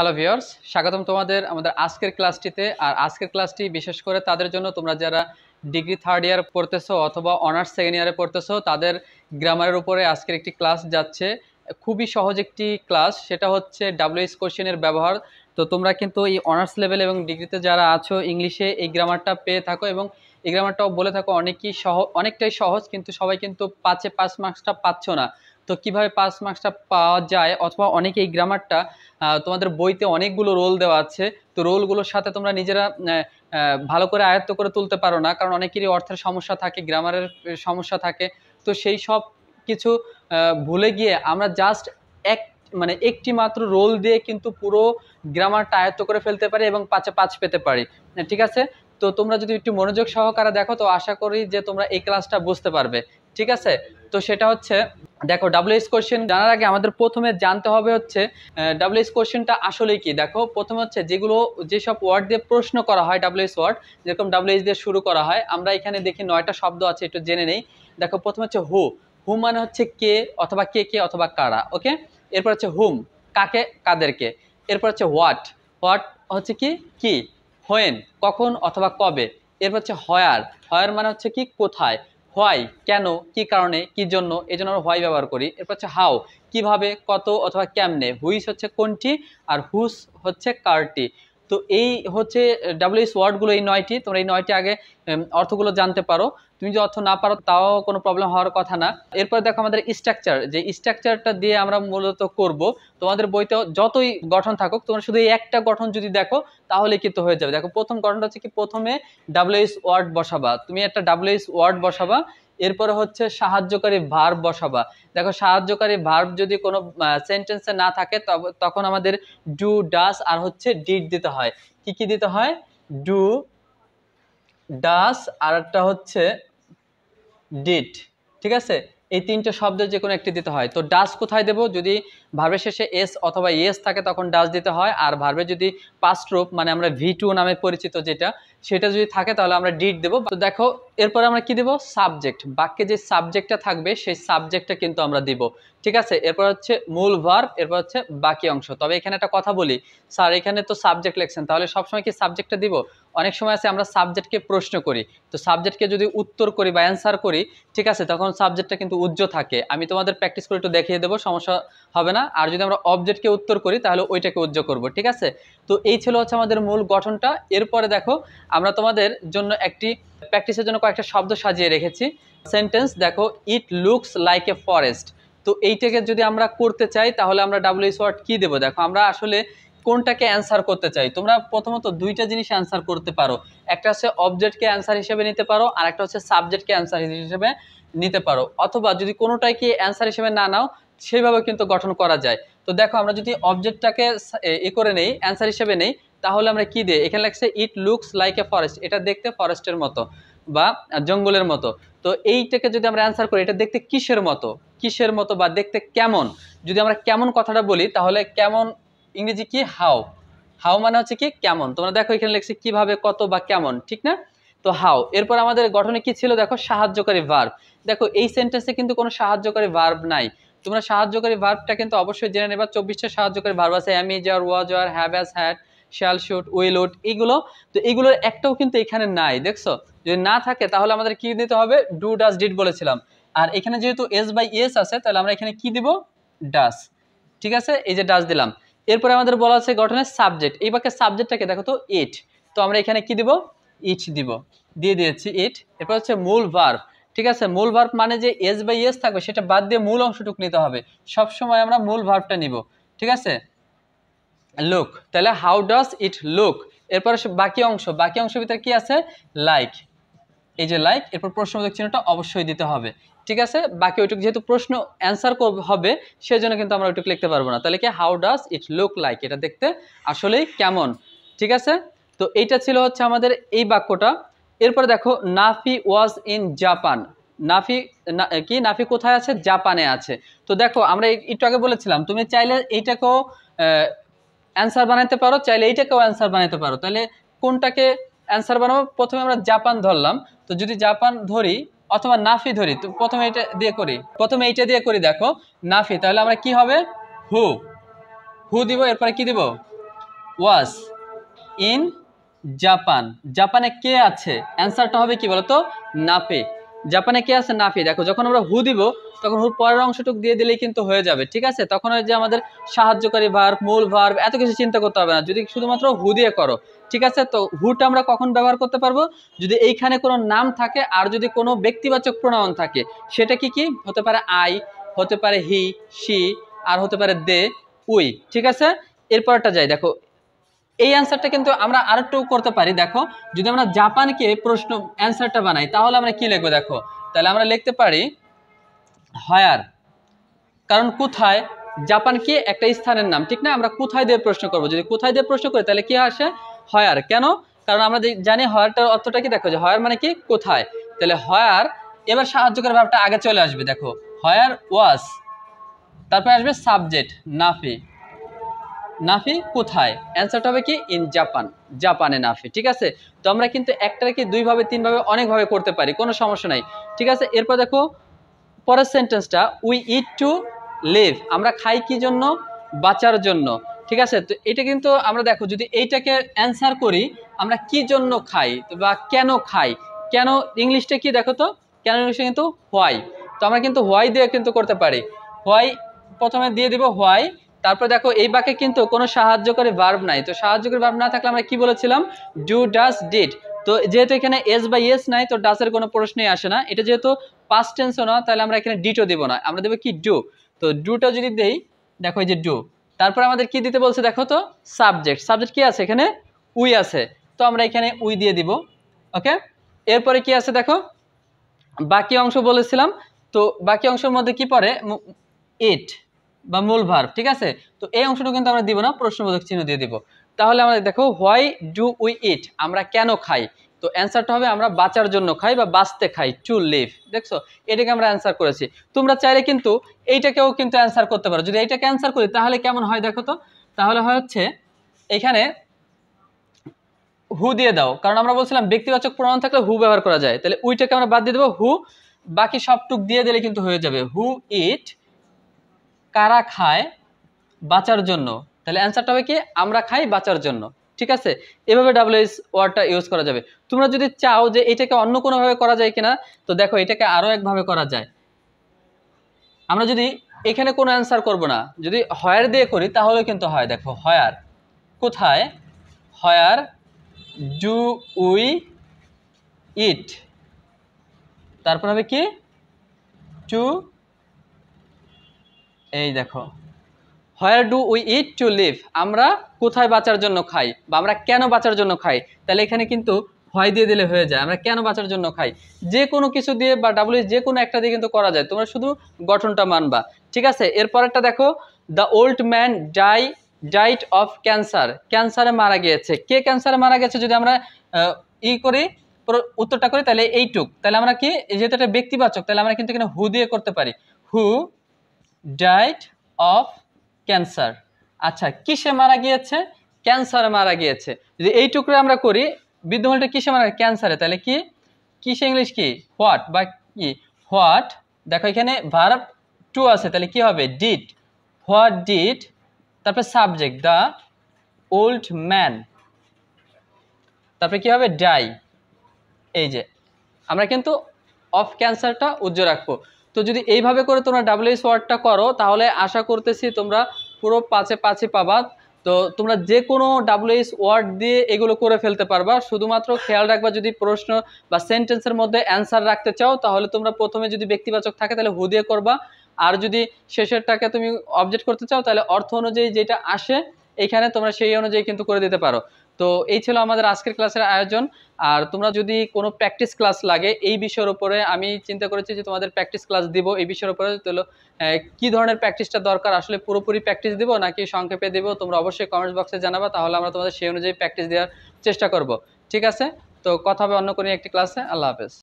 hello viewers স্বাগতম তোমাদের আমাদের আজকের ক্লাসটিতে আর আজকের ক্লাসটি বিশেষ করে তাদের জন্য তোমরা যারা ডিগ্রি থার্ড ইয়ার পড়তেছো অথবা অনার্স সেকেন্ড ইয়ারে পড়তেছো তাদের গ্রামারের উপরে আজকের একটি ক্লাস যাচ্ছে খুবই সহজ একটি ক্লাস সেটা হচ্ছে ডাব্লিউএস কোশ্চেনের ব্যবহার তো তোমরা কিন্তু এই অনার্স লেভেল এবং ডিগ্রিতে যারা আছো ইংলিশে এই গ্রামারটা পেয়ে থাকো এবং এই গ্রামারটাও বলে থাকো অনেকই সহ অনেকটাই সহজ কিন্তু সবাই কিন্তু পাঁচে পাঁচ মার্কসটা পাচ্ছ না তো কিভাবে পাস মার্কসটা পাওয়া যায় অথবা অনেকে এই গ্রামারটা তোমাদের বইতে অনেকগুলো রোল দেওয়া আছে তো রোলগুলোর সাথে তোমরা নিজেরা ভালো করে আয়ত্ত করে তুলতে পারো না কারণ অনেকেরই অর্থের সমস্যা থাকে গ্রামারের সমস্যা থাকে তো সেই সব কিছু ভুলে গিয়ে আমরা জাস্ট এক মানে একটি মাত্র রোল দিয়ে কিন্তু পুরো গ্রামারটা আয়ত্ত করে ফেলতে পারি এবং পাঁচে পাঁচ পেতে পারি ঠিক আছে তো তোমরা যদি একটু মনোযোগ সহকারে দেখো তো আশা করি যে তোমরা এই ক্লাসটা বুঝতে পারবে ঠিক আছে তো সেটা হচ্ছে দেখো ডাব্লিউএস কোশ্চেন জানার আগে আমাদের প্রথমে জানতে হবে হচ্ছে ডাব্লিউএস কোশ্চেনটা আসলে কি দেখো প্রথমে হচ্ছে যেগুলো যেসব ওয়ার্ড দিয়ে প্রশ্ন করা হয় ডাব্লিউএস ওয়ার্ড যেরকম ডাব্লিউএস দিয়ে শুরু করা হয় আমরা এখানে দেখি নয়টা শব্দ আছে একটু জেনে নেই দেখো প্রথমে হচ্ছে হু হু মানে হচ্ছে কে অথবা কে কে অথবা কারা ওকে এরপর হচ্ছে হুম কাকে কাদেরকে এরপর হচ্ছে হোয়াট হোয়াট হচ্ছে কি কি হোয়েন কখন অথবা কবে এরপর হচ্ছে হয়ার হয়ার মানে হচ্ছে কি কোথায় হোয়াই কেন কি কারণে কি জন্য এই জন্য আমরা হোয়াই ব্যবহার করি এরপর হচ্ছে হাও কিভাবে কত অথবা কেমনে হুইস হচ্ছে কোনটি আর হুস হচ্ছে কারটি তো এই হচ্ছে ডাব্লিউএস ওয়ার্ডগুলো এই নয়টি তোমরা এই নয়টি আগে অর্থগুলো জানতে পারো তুমি যে অর্থ না পারো তাও কোনো প্রবলেম হওয়ার কথা না এরপর দেখো আমাদের স্ট্রাকচার যে স্ট্রাকচারটা দিয়ে আমরা মূলত করব তোমাদের বইতে যতই গঠন থাকুক তোমরা শুধু এই একটা গঠন যদি দেখো তাহলে কিন্তু হয়ে যাবে দেখো প্রথম গঠনটা হচ্ছে কি প্রথমে ডাব্লিউএস ওয়ার্ড বসাবা তুমি একটা ডাব্লিউএস ওয়ার্ড বসাবা এরপরে হচ্ছে সাহায্যকারী ভার্ব বসাবা দেখো সাহায্যকারী ভার্ব যদি কোনো সেন্টেন্সে না থাকে তখন আমাদের ডু ডাস আর হচ্ছে ডিড দিতে হয় কি কি দিতে হয় ডু ডাস আর একটা হচ্ছে ডিট ঠিক আছে এই তিনটে শব্দ যে কোনো একটি দিতে হয় তো ডাস কোথায় দেব যদি ভার্বের শেষে এস অথবা ইয়েস থাকে তখন ডাস দিতে হয় আর ভার্বে যদি পাস্ট রূপ মানে আমরা ভি টু নামে পরিচিত যেটা সেটা যদি থাকে তাহলে আমরা ডিড দেবো তো দেখো এরপরে আমরা কি দেবো সাবজেক্ট বাক্যে যে সাবজেক্টটা থাকবে সেই সাবজেক্টটা কিন্তু আমরা দিব ঠিক আছে এরপর হচ্ছে মূল ভার্ব এরপর হচ্ছে বাকি অংশ তবে এখানে একটা কথা বলি স্যার এখানে তো সাবজেক্ট লেখছেন তাহলে সবসময় কি সাবজেক্টটা দিব অনেক সময় আছে আমরা সাবজেক্টকে প্রশ্ন করি তো সাবজেক্টকে যদি উত্তর করি বা অ্যান্সার করি ঠিক আছে তখন সাবজেক্টটা কিন্তু উজ্জ্ব থাকে আমি তোমাদের প্র্যাকটিস করে একটু দেখিয়ে দেবো সমস্যা হবে না আর যদি আমরা অবজেক্টকে উত্তর করি তাহলে ওইটাকে উজ্জ্ব করব ঠিক আছে তো এই ছিল হচ্ছে আমাদের মূল গঠনটা এরপরে দেখো আমরা তোমাদের জন্য একটি প্র্যাকটিসের জন্য কয়েকটা শব্দ সাজিয়ে রেখেছি সেন্টেন্স দেখো it looks like a forest তো এইটাকে যদি আমরা করতে চাই তাহলে আমরা ডাব্লিউ এস ওয়ার্ড কী দেবো দেখো আমরা আসলে কোনটাকে অ্যান্সার করতে চাই তোমরা প্রথমত দুইটা জিনিস অ্যান্সার করতে পারো একটা হচ্ছে অবজেক্টকে অ্যান্সার হিসেবে নিতে পারো আর একটা হচ্ছে সাবজেক্টকে অ্যান্সার হিসেবে নিতে পারো অথবা যদি কোনোটাই কি অ্যান্সার হিসেবে না নাও সেইভাবে কিন্তু গঠন করা যায় তো দেখো আমরা যদি অবজেক্টটাকে এ করে নেই অ্যান্সার হিসেবে নেই তাহলে আমরা কি দিই এখানে লাগছে it looks like a forest এটা দেখতে ফরেস্টের মতো বা জঙ্গলের মতো তো এইটাকে যদি আমরা অ্যান্সার করি এটা দেখতে কিসের মতো কিসের মতো বা দেখতে কেমন যদি আমরা কেমন কথাটা বলি তাহলে কেমন ইংরেজি কি হাও হাও মানে হচ্ছে কি কেমন তোমরা দেখো এখানে লেখছে কিভাবে কত বা কেমন ঠিক না তো হাও এরপর আমাদের গঠনে কি ছিল দেখো সাহায্যকারী ভার্ব দেখো এই সেন্টেন্সে কিন্তু কোনো সাহায্যকারী ভার্ব নাই তোমরা সাহায্যকারী ভার্বটা কিন্তু অবশ্যই জেনে নেবা চব্বিশটা সাহায্যকারী ভার্ব আছে অ্যামিজ আর ওয়াজ আর have has had shall should এইগুলো এগুলো তো এগুলোর একটাও কিন্তু এখানে নাই দেখছো যদি না থাকে তাহলে আমাদের কি দিতে হবে ডু ডাস ডিড বলেছিলাম আর এখানে যেহেতু এস বাই এস আছে তাহলে আমরা এখানে কি দিব ডাস ঠিক আছে এই যে ডাস দিলাম এরপরে আমাদের বলা আছে গঠনের সাবজেক্ট এই বাক্যের সাবজেক্টটাকে দেখো তো ইট তো আমরা এখানে কি দিব ইট দিব দিয়ে দিয়েছি ইট এরপর হচ্ছে মূল ভার্ভ ঠিক আছে মূল ভার্ভ মানে যে এস বাই এস থাকবে সেটা বাদ দিয়ে মূল অংশটুকু নিতে হবে সবসময় আমরা মূল ভার্ভটা নিব ঠিক আছে লুক তাহলে হাউ ডাস ইট লুক এরপরে বাকি অংশ বাকি অংশের ভিতরে কি আছে লাইক এই যে লাইক এরপর প্রশ্নবোধক চিহ্নটা অবশ্যই দিতে হবে ঠিক আছে বাকি ওইটুকু যেহেতু প্রশ্ন অ্যান্সার হবে সেজন্য কিন্তু আমরা ওইটুকু লিখতে পারবো না তাহলে কি how does it look like এটা দেখতে আসলেই কেমন ঠিক আছে তো এইটা ছিল হচ্ছে আমাদের এই বাক্যটা এরপর দেখো Nafi was in Japan Nafi কি নাফি কোথায় আছে জাপানে আছে তো দেখো আমরা একটু আগে বলেছিলাম তুমি চাইলে এইটাকেও অ্যান্সার বানাতে পারো চাইলে এইটাকেও অ্যান্সার বানাতে পারো তাহলে কোনটাকে অ্যান্সার বানাবো প্রথমে আমরা জাপান ধরলাম তো যদি জাপান ধরি অথবা নাফি ধরি তো প্রথমে এটা দিয়ে করি প্রথমে এইটা দিয়ে করি দেখো নাফি তাহলে আমরা কি হবে হু হু দিব এরপরে কি দিব ওয়াস ইন জাপান জাপানে কে আছে অ্যান্সারটা হবে কি বলতো নাপে জাপানে কে আছে নাফি দেখো যখন আমরা হু দিব তখন হুর পরের অংশটুক দিয়ে দিলেই কিন্তু হয়ে যাবে ঠিক আছে তখন ওই যে আমাদের সাহায্যকারী ভার মূল ভার এত কিছু চিন্তা করতে হবে না যদি শুধুমাত্র হু দিয়ে করো ঠিক আছে তো হুটা আমরা কখন ব্যবহার করতে পারবো যদি এইখানে কোনো নাম থাকে আর যদি কোনো ব্যক্তিবাচক প্রণয়ন থাকে সেটা কি কি হতে পারে আই হতে পারে হি সি আর হতে পারে দে উই ঠিক আছে এরপরটা যাই দেখো এই অ্যান্সারটা কিন্তু আমরা আরেকটু করতে পারি দেখো যদি আমরা জাপানকে প্রশ্ন অ্যান্সারটা বানাই তাহলে আমরা কি লিখবো দেখো তাহলে আমরা লিখতে পারি হায়ার কারণ কোথায় জাপান কি একটা স্থানের নাম ঠিক না আমরা কোথায় দিয়ে প্রশ্ন করব যদি কোথায় দিয়ে প্রশ্ন করি তাহলে কি আসে হয়ার কেন কারণ আমরা জানি হয়ারটার অর্থটা কি দেখো যে হয়ার মানে কি কোথায় তাহলে হয়ার এবার সাহায্য করার ব্যাপারটা আগে চলে আসবে দেখো হয়ার ওয়াস তারপরে আসবে সাবজেক্ট নাফি নাফি কোথায় অ্যান্সারটা হবে কি ইন জাপান জাপানে নাফি ঠিক আছে তো আমরা কিন্তু একটাকে দুইভাবে তিনভাবে অনেকভাবে করতে পারি কোনো সমস্যা নাই ঠিক আছে এরপর দেখো পরের সেন্টেন্সটা উই ইট টু লিভ আমরা খাই কি জন্য বাঁচার জন্য ঠিক আছে তো এটা কিন্তু আমরা দেখো যদি এইটাকে অ্যান্সার করি আমরা কি জন্য খাই বা কেন খাই কেন ইংলিশটা কি দেখো তো কেন ইংলিশে কিন্তু হোয়াই তো আমরা কিন্তু হোয়াই দিয়ে কিন্তু করতে পারি হোয়াই প্রথমে দিয়ে দিব হোয়াই তারপর দেখো এই বাক্যে কিন্তু কোনো সাহায্যকারী ভার্ব নাই তো সাহায্যকারী ভার্ব না থাকলে আমরা কি বলেছিলাম ডু ডাস ডিড তো যেহেতু এখানে এস বা এস নাই তো ডাসের কোনো প্রশ্নই আসে না এটা যেহেতু পাস্ট টেন্সও না তাহলে আমরা এখানে ডিটও দেবো না আমরা দেবো কি ডু তো ডুটা যদি দেই দেখো এই যে ডু তারপর আমাদের কি দিতে বলছে দেখো তো সাবজেক্ট সাবজেক্ট কি আছে এখানে উই আছে তো আমরা এখানে উই দিয়ে দিব ওকে এরপরে কি আছে দেখো বাকি অংশ বলেছিলাম তো বাকি অংশের মধ্যে কি পড়ে ইট বা মূল ভার্ব ঠিক আছে তো এই অংশটা কিন্তু আমরা দিব না প্রশ্নবোধক চিহ্ন দিয়ে দিব তাহলে আমরা দেখো হোয়াই ডু উই ইট আমরা কেন খাই তো অ্যান্সারটা হবে আমরা বাঁচার জন্য খাই বা বাঁচতে খাই টু লিভ দেখছো এটাকে আমরা অ্যান্সার করেছি তোমরা চাইলে কিন্তু এইটাকেও কিন্তু অ্যান্সার করতে পারো যদি এইটাকে অ্যান্সার করি তাহলে কেমন হয় দেখো তো তাহলে হচ্ছে এখানে হু দিয়ে দাও কারণ আমরা বলছিলাম ব্যক্তিবাচক প্রমাণ থাকলে হু ব্যবহার করা যায় তাহলে উইটাকে আমরা বাদ দিয়ে দেবো হু বাকি সবটুক দিয়ে দিলে কিন্তু হয়ে যাবে হু ইট কারা খায় বাঁচার জন্য তাহলে অ্যান্সারটা হবে কি আমরা খাই বাঁচার জন্য ঠিক আছে এভাবে ডাব্লিউএস ওয়ার্ডটা ইউজ করা যাবে তোমরা যদি চাও যে এটাকে অন্য কোনোভাবে করা যায় কিনা তো দেখো এটাকে আরও একভাবে করা যায় আমরা যদি এখানে কোনো অ্যান্সার করব না যদি হয়ার দিয়ে করি তাহলে কিন্তু হয় দেখো হয়ার কোথায় হয়ার ডু উই ইট তারপর হবে কি টু এই দেখো where do we eat to live আমরা কোথায় বাঁচার জন্য খাই বা আমরা কেন বাঁচার জন্য খাই তাহলে এখানে কিন্তু হয় দিয়ে দিলে হয়ে যায় আমরা কেন বাঁচার জন্য খাই যে কোনো কিছু দিয়ে বা ডাব্লিউ e, যে কোনো একটা দিয়ে কিন্তু করা যায় তোমরা শুধু গঠনটা মানবা ঠিক আছে এরপরেরটা দেখো the old man die died of cancer ক্যান্সারে মারা গিয়েছে কে ক্যান্সারে মারা গেছে যদি আমরা ই করি উত্তরটা করি তাহলে এইটুক তাহলে আমরা কি যেহেতু এটা ব্যক্তিবাচক তাহলে আমরা কিন্তু এখানে হু দিয়ে করতে পারি হু ডাইড অফ ক্যান্সার আচ্ছা কিসে মারা গিয়েছে ক্যান্সারে মারা গিয়েছে যদি এই টুকরো আমরা করি বিদ্যমানটা কিসে মারা ক্যান্সারে তাহলে কি কিসে ইংলিশ কি হোয়াট বা কি হোয়াট দেখো এখানে ভার্ব টু আছে তাহলে কি হবে ডিট হোয়াট ডিট তারপরে সাবজেক্ট দ্য ওল্ড ম্যান তারপরে কি হবে ডাই এই যে আমরা কিন্তু অফ ক্যান্সারটা উজ্জ্বল রাখবো তো যদি এইভাবে করে তোমরা ডাব্লিউএস ওয়ার্ডটা করো তাহলে আশা করতেছি তোমরা পুরো পাঁচে পাঁচে পাবা তো তোমরা যে কোনো ডাব্লুএস ওয়ার্ড দিয়ে এগুলো করে ফেলতে পারবা শুধুমাত্র খেয়াল রাখবা যদি প্রশ্ন বা সেন্টেন্সের মধ্যে অ্যান্সার রাখতে চাও তাহলে তোমরা প্রথমে যদি ব্যক্তিবাচক থাকে তাহলে হু দিয়ে করবা আর যদি শেষেরটাকে তুমি অবজেক্ট করতে চাও তাহলে অর্থ অনুযায়ী যেটা আসে এখানে তোমরা সেই অনুযায়ী কিন্তু করে দিতে পারো তো এই ছিল আমাদের আজকের ক্লাসের আয়োজন আর তোমরা যদি কোনো প্র্যাকটিস ক্লাস লাগে এই বিষয়ের উপরে আমি চিন্তা করেছি যে তোমাদের প্র্যাকটিস ক্লাস দিব এই বিষয়ের উপরে তাহলে কী ধরনের প্র্যাকটিসটা দরকার আসলে পুরোপুরি প্র্যাকটিস দিব নাকি সংক্ষেপে দেবো তোমরা অবশ্যই কমেন্টস বক্সে জানাবা তাহলে আমরা তোমাদের সেই অনুযায়ী প্র্যাকটিস দেওয়ার চেষ্টা করব ঠিক আছে তো কথা হবে অন্য কোনো একটি ক্লাসে আল্লাহ হাফেজ